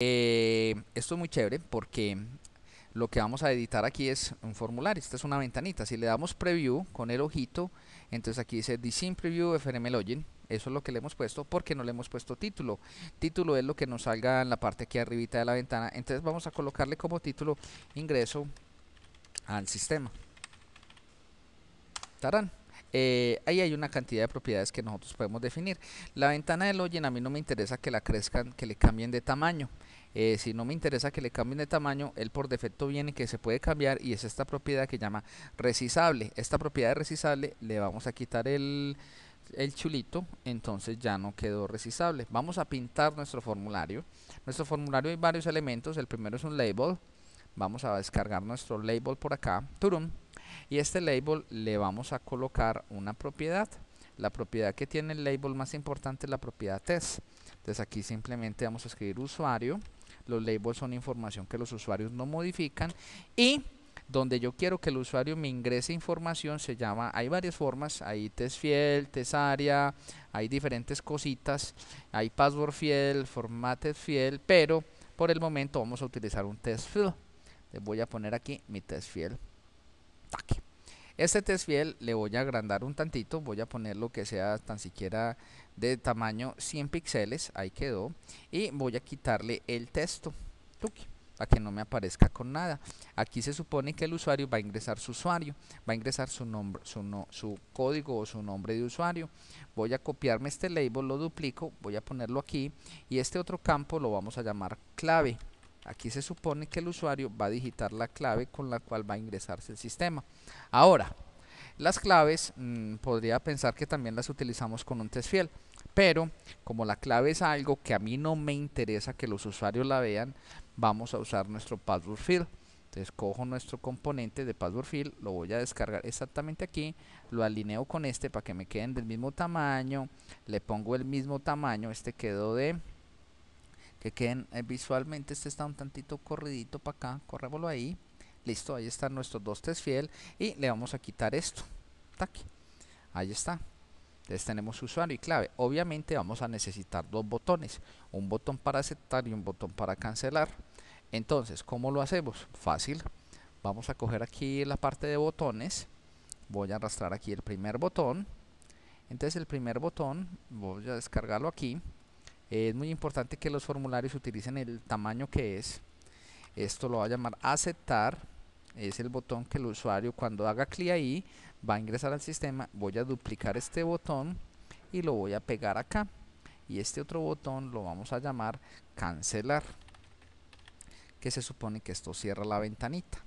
Eh, esto es muy chévere porque lo que vamos a editar aquí es un formulario. Esta es una ventanita. Si le damos preview con el ojito, entonces aquí dice Design Preview FRM Login. Eso es lo que le hemos puesto porque no le hemos puesto título. Título es lo que nos salga en la parte aquí arribita de la ventana. Entonces vamos a colocarle como título ingreso al sistema. Tarán. Eh, ahí hay una cantidad de propiedades que nosotros podemos definir. La ventana de Login a mí no me interesa que la crezcan, que le cambien de tamaño. Eh, si no me interesa que le cambien de tamaño, él por defecto viene que se puede cambiar y es esta propiedad que llama resizable. Esta propiedad de resizable le vamos a quitar el, el chulito, entonces ya no quedó resizable. Vamos a pintar nuestro formulario. Nuestro formulario hay varios elementos, el primero es un label. Vamos a descargar nuestro label por acá, turum y este label le vamos a colocar una propiedad la propiedad que tiene el label más importante es la propiedad test entonces aquí simplemente vamos a escribir usuario los labels son información que los usuarios no modifican y donde yo quiero que el usuario me ingrese información se llama, hay varias formas, hay test fiel, test área, hay diferentes cositas, hay password fiel, test fiel, pero por el momento vamos a utilizar un test field. voy a poner aquí mi test fiel. Este test fiel le voy a agrandar un tantito, voy a poner lo que sea tan siquiera de tamaño 100 píxeles, ahí quedó, y voy a quitarle el texto, a que no me aparezca con nada. Aquí se supone que el usuario va a ingresar su usuario, va a ingresar su nombre, su, su código o su nombre de usuario. Voy a copiarme este label, lo duplico, voy a ponerlo aquí y este otro campo lo vamos a llamar clave. Aquí se supone que el usuario va a digitar la clave con la cual va a ingresarse el sistema. Ahora, las claves mm, podría pensar que también las utilizamos con un test fiel, pero como la clave es algo que a mí no me interesa que los usuarios la vean, vamos a usar nuestro password field. Entonces cojo nuestro componente de password field, lo voy a descargar exactamente aquí, lo alineo con este para que me queden del mismo tamaño, le pongo el mismo tamaño, este quedó de que queden eh, visualmente este está un tantito corridito para acá corrémoslo ahí listo ahí están nuestros dos test fiel y le vamos a quitar esto aquí ahí está entonces tenemos usuario y clave obviamente vamos a necesitar dos botones un botón para aceptar y un botón para cancelar entonces ¿cómo lo hacemos? fácil vamos a coger aquí la parte de botones voy a arrastrar aquí el primer botón entonces el primer botón voy a descargarlo aquí es muy importante que los formularios utilicen el tamaño que es. Esto lo va a llamar aceptar. Es el botón que el usuario cuando haga clic ahí va a ingresar al sistema. Voy a duplicar este botón y lo voy a pegar acá. Y este otro botón lo vamos a llamar cancelar. Que se supone que esto cierra la ventanita.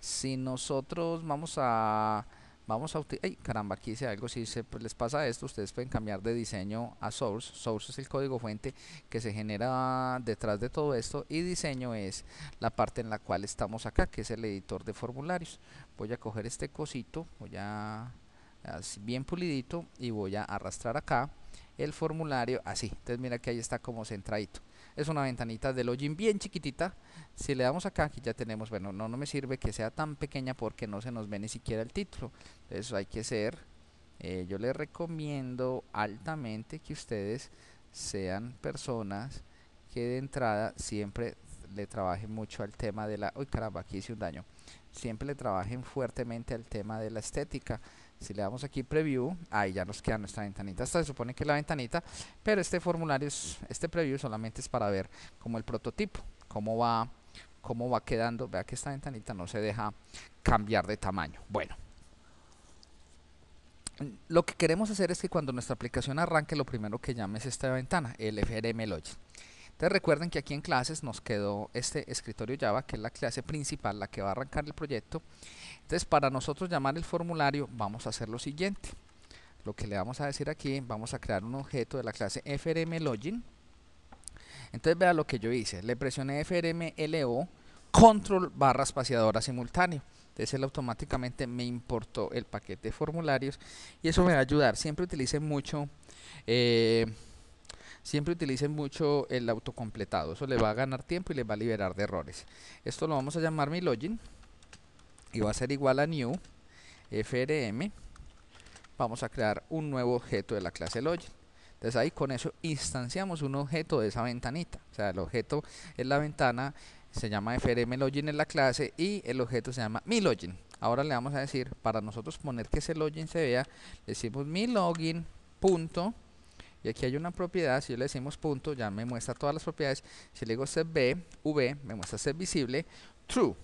Si nosotros vamos a Vamos a utilizar, ay caramba, aquí dice algo, si se, pues, les pasa esto, ustedes pueden cambiar de diseño a source, source es el código fuente que se genera detrás de todo esto y diseño es la parte en la cual estamos acá, que es el editor de formularios. Voy a coger este cosito, voy a, bien pulidito y voy a arrastrar acá el formulario así, entonces mira que ahí está como centradito es una ventanita de login bien chiquitita. Si le damos acá, aquí ya tenemos, bueno, no, no me sirve que sea tan pequeña porque no se nos ve ni siquiera el título. eso hay que ser, eh, yo les recomiendo altamente que ustedes sean personas que de entrada siempre le trabajen mucho al tema de la... ¡Uy, caramba! Aquí hice un daño. Siempre le trabajen fuertemente al tema de la estética. Si le damos aquí preview, ahí ya nos queda nuestra ventanita. Esta se supone que es la ventanita, pero este formulario, es, este preview solamente es para ver como el prototipo, cómo va, cómo va quedando. Vea que esta ventanita no se deja cambiar de tamaño. Bueno. Lo que queremos hacer es que cuando nuestra aplicación arranque, lo primero que llame es esta ventana, el FRM Login recuerden que aquí en clases nos quedó este escritorio Java, que es la clase principal, la que va a arrancar el proyecto. Entonces para nosotros llamar el formulario vamos a hacer lo siguiente. Lo que le vamos a decir aquí, vamos a crear un objeto de la clase frmLogin. Entonces vea lo que yo hice, le presioné frmlo, control barra espaciadora simultáneo. Entonces él automáticamente me importó el paquete de formularios y eso me va a ayudar. Siempre utilice mucho... Eh, siempre utilicen mucho el autocompletado. Eso le va a ganar tiempo y le va a liberar de errores. Esto lo vamos a llamar mi login y va a ser igual a new frm. Vamos a crear un nuevo objeto de la clase login. Entonces ahí con eso instanciamos un objeto de esa ventanita. O sea, el objeto es la ventana, se llama frm login en la clase y el objeto se llama mi Ahora le vamos a decir, para nosotros poner que ese login se vea, decimos mi y aquí hay una propiedad, si yo le decimos punto, ya me muestra todas las propiedades. Si le digo B, V, me muestra ser visible, true.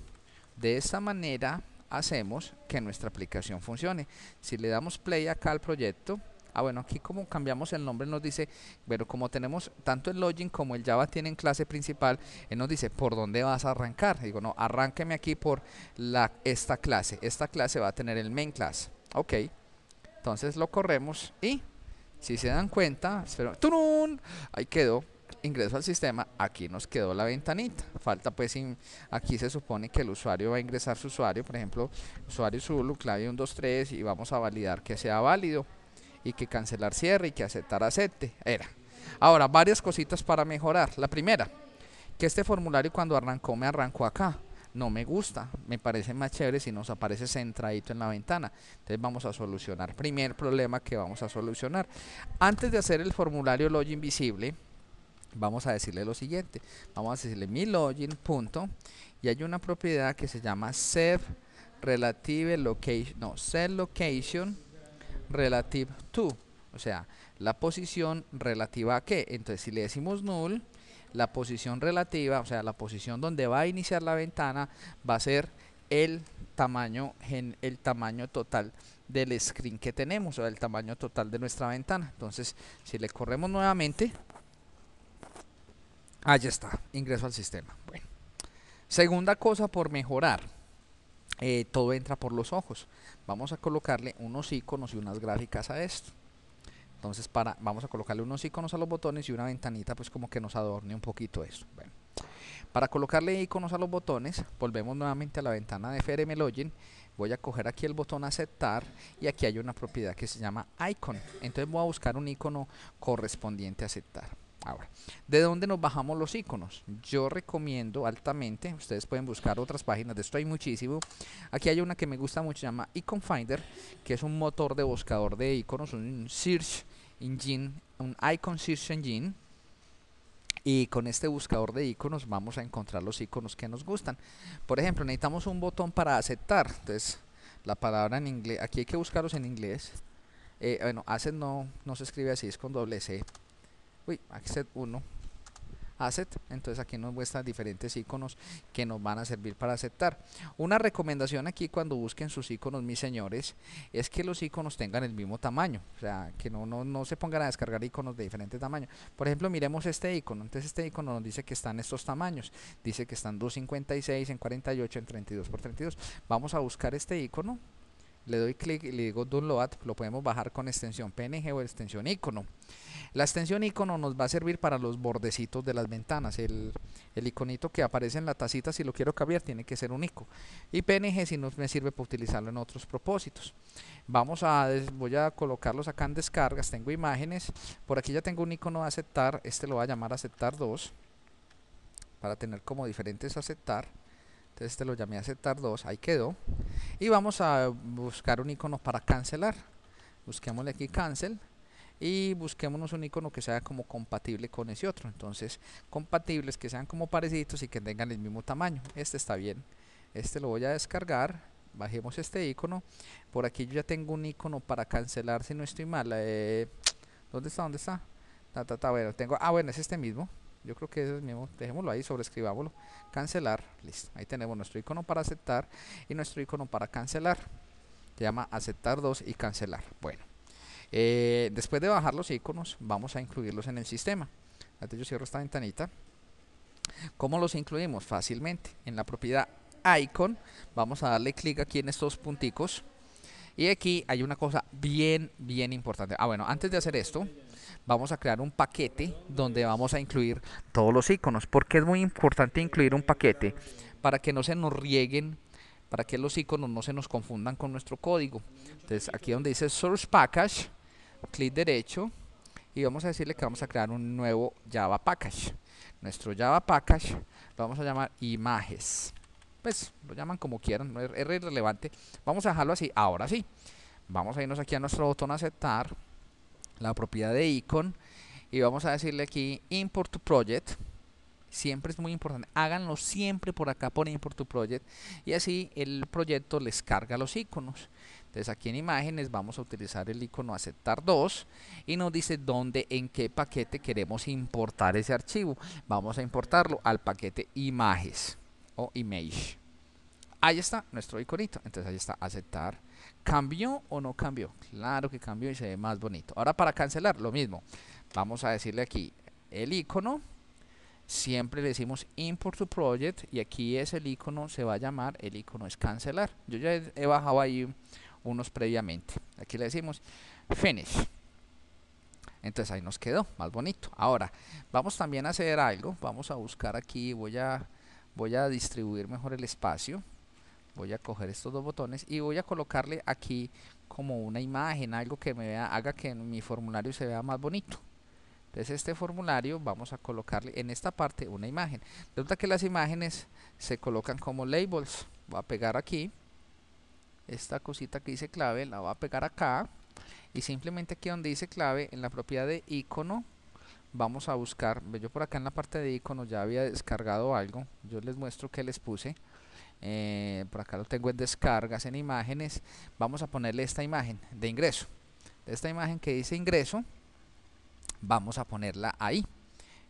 De esta manera hacemos que nuestra aplicación funcione. Si le damos play acá al proyecto, ah bueno, aquí como cambiamos el nombre nos dice, pero como tenemos tanto el login como el Java tienen clase principal, él nos dice por dónde vas a arrancar. Digo, no, arránqueme aquí por la, esta clase. Esta clase va a tener el main class. Ok, entonces lo corremos y si se dan cuenta, ahí quedó, ingreso al sistema, aquí nos quedó la ventanita. Falta pues, aquí se supone que el usuario va a ingresar su usuario, por ejemplo, usuario Zulu, clave 123 y vamos a validar que sea válido y que cancelar cierre y que aceptar acepte. Era. Ahora, varias cositas para mejorar. La primera, que este formulario cuando arrancó me arrancó acá no me gusta, me parece más chévere si nos aparece centradito en la ventana. Entonces vamos a solucionar. Primer problema que vamos a solucionar. Antes de hacer el formulario login invisible, vamos a decirle lo siguiente. Vamos a decirle mi login punto y hay una propiedad que se llama set relative location, no, set location relative to, o sea, la posición relativa a qué. Entonces si le decimos null la posición relativa, o sea, la posición donde va a iniciar la ventana, va a ser el tamaño, el tamaño total del screen que tenemos, o el tamaño total de nuestra ventana. Entonces, si le corremos nuevamente, Ahí está, ingreso al sistema. Bueno. Segunda cosa por mejorar. Eh, todo entra por los ojos. Vamos a colocarle unos iconos y unas gráficas a esto. Entonces para, vamos a colocarle unos iconos a los botones y una ventanita pues como que nos adorne un poquito eso Bueno, para colocarle iconos a los botones, volvemos nuevamente a la ventana de FRM Voy a coger aquí el botón aceptar y aquí hay una propiedad que se llama icon. Entonces voy a buscar un icono correspondiente a aceptar. Ahora, ¿de dónde nos bajamos los iconos? Yo recomiendo altamente, ustedes pueden buscar otras páginas, de esto hay muchísimo. Aquí hay una que me gusta mucho, se llama Icon Finder, que es un motor de buscador de iconos, un search engine, un icon search engine. Y con este buscador de iconos vamos a encontrar los iconos que nos gustan. Por ejemplo, necesitamos un botón para aceptar. Entonces, la palabra en inglés, aquí hay que buscarlos en inglés. Eh, bueno, hace no, no se escribe así, es con doble C uy, asset 1 asset entonces aquí nos muestran diferentes iconos que nos van a servir para aceptar una recomendación aquí cuando busquen sus iconos mis señores es que los iconos tengan el mismo tamaño o sea que no, no, se pongan a descargar iconos de diferente tamaño por ejemplo miremos este icono entonces este icono nos dice que están estos tamaños dice que están 256 en 48 en 32 por 32 vamos a buscar este icono le doy clic y le digo download lo podemos bajar con extensión png o extensión icono la extensión icono nos va a servir para los bordecitos de las ventanas. El, el iconito que aparece en la tacita, si lo quiero cambiar, tiene que ser un icono Y PNG si no me sirve para utilizarlo en otros propósitos. Vamos a, voy a colocarlos acá en descargas. Tengo imágenes. Por aquí ya tengo un icono de aceptar. Este lo voy a llamar aceptar 2. Para tener como diferentes aceptar. Entonces este lo llamé aceptar 2, ahí quedó. Y vamos a buscar un icono para cancelar. Busquémosle aquí cancel y busquémonos un icono que sea como compatible con ese otro. Entonces, compatibles que sean como parecidos y que tengan el mismo tamaño. Este está bien. Este lo voy a descargar. Bajemos este icono. Por aquí yo ya tengo un icono para cancelar si no estoy mal. Eh, ¿Dónde está? ¿Dónde está? Ta, tengo, ah, bueno, es este mismo. Yo creo que es el mismo. Dejémoslo ahí, sobrescribámoslo Cancelar. Listo. Ahí tenemos nuestro icono para aceptar y nuestro icono para cancelar. Se llama aceptar 2 y cancelar. Bueno. Eh, después de bajar los iconos, vamos a incluirlos en el sistema. Antes yo cierro esta ventanita. ¿Cómo los incluimos? Fácilmente. En la propiedad icon, vamos a darle clic aquí en estos punticos. Y aquí hay una cosa bien, bien importante. Ah, bueno, antes de hacer esto, vamos a crear un paquete donde vamos a incluir todos los iconos. porque es muy importante incluir un paquete? Para que no se nos rieguen, para que los iconos no se nos confundan con nuestro código. Entonces, aquí donde dice Source Package, clic derecho y vamos a decirle que vamos a crear un nuevo Java Package. Nuestro Java Package lo vamos a llamar images. Pues lo llaman como quieran, no es, relevante irrelevante. Vamos a dejarlo así. Ahora sí, vamos a irnos aquí a nuestro botón aceptar, la propiedad de icon y vamos a decirle aquí import to project siempre es muy importante. Háganlo siempre por acá por Import to Project y así el proyecto les carga los iconos. Entonces aquí en imágenes vamos a utilizar el icono aceptar 2 y nos dice dónde, en qué paquete queremos importar ese archivo. Vamos a importarlo al paquete imágenes. o image. Ahí está nuestro iconito. Entonces ahí está aceptar. ¿Cambió o no cambió? Claro que cambió y se ve más bonito. Ahora para cancelar, lo mismo. Vamos a decirle aquí el icono. Siempre le decimos import to project y aquí es el icono, se va a llamar, el icono es cancelar. Yo ya he bajado ahí unos previamente. Aquí le decimos finish. Entonces ahí nos quedó, más bonito. Ahora, vamos también a hacer algo. Vamos a buscar aquí, voy a, voy a distribuir mejor el espacio. Voy a coger estos dos botones y voy a colocarle aquí como una imagen, algo que me haga que mi formulario se vea más bonito. Entonces este formulario vamos a colocarle en esta parte una imagen. Resulta que las imágenes se colocan como labels. Voy a pegar aquí esta cosita que dice clave la va a pegar acá y simplemente aquí donde dice clave en la propiedad de icono vamos a buscar yo por acá en la parte de icono ya había descargado algo yo les muestro que les puse eh, por acá lo tengo en descargas en imágenes vamos a ponerle esta imagen de ingreso esta imagen que dice ingreso vamos a ponerla ahí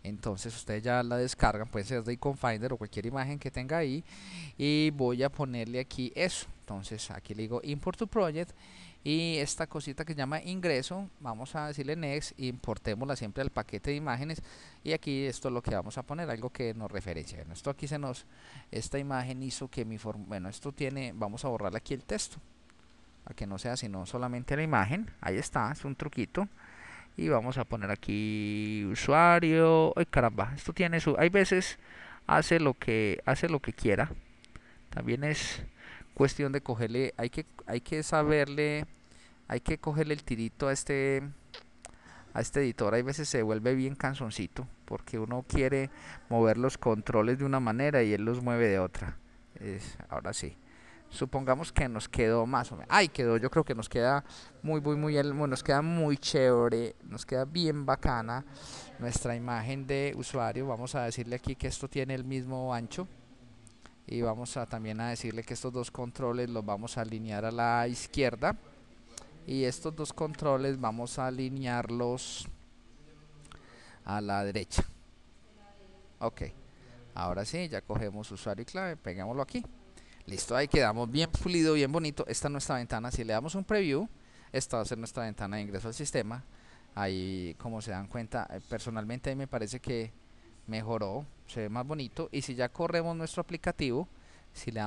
entonces ustedes ya la descargan puede ser de icon finder o cualquier imagen que tenga ahí y voy a ponerle aquí eso entonces aquí le digo import to project y esta cosita que se llama ingreso vamos a decirle next importémosla siempre al paquete de imágenes y aquí esto es lo que vamos a poner algo que nos referencia bueno, esto aquí se nos esta imagen hizo que mi forma bueno esto tiene vamos a borrar aquí el texto para que no sea sino solamente la imagen ahí está es un truquito y vamos a poner aquí usuario ay caramba esto tiene su hay veces hace lo que hace lo que quiera también es cuestión de cogerle hay que hay que saberle hay que cogerle el tirito a este a este editor hay veces se vuelve bien canzoncito porque uno quiere mover los controles de una manera y él los mueve de otra es, ahora sí supongamos que nos quedó más o menos. Ay, quedó, yo creo que nos queda muy, muy, muy, nos queda muy chévere, nos queda bien bacana nuestra imagen de usuario. Vamos a decirle aquí que esto tiene el mismo ancho. Y vamos a también a decirle que estos dos controles los vamos a alinear a la izquierda. Y estos dos controles vamos a alinearlos a la derecha. Ok. Ahora sí, ya cogemos usuario y clave, pegámoslo aquí. Listo, ahí quedamos bien pulido, bien bonito. Esta es nuestra ventana. Si le damos un preview, esta va a ser nuestra ventana de ingreso al sistema. Ahí, como se dan cuenta, eh, personalmente me parece que mejoró, se ve más bonito. Y si ya corremos nuestro aplicativo, si le damos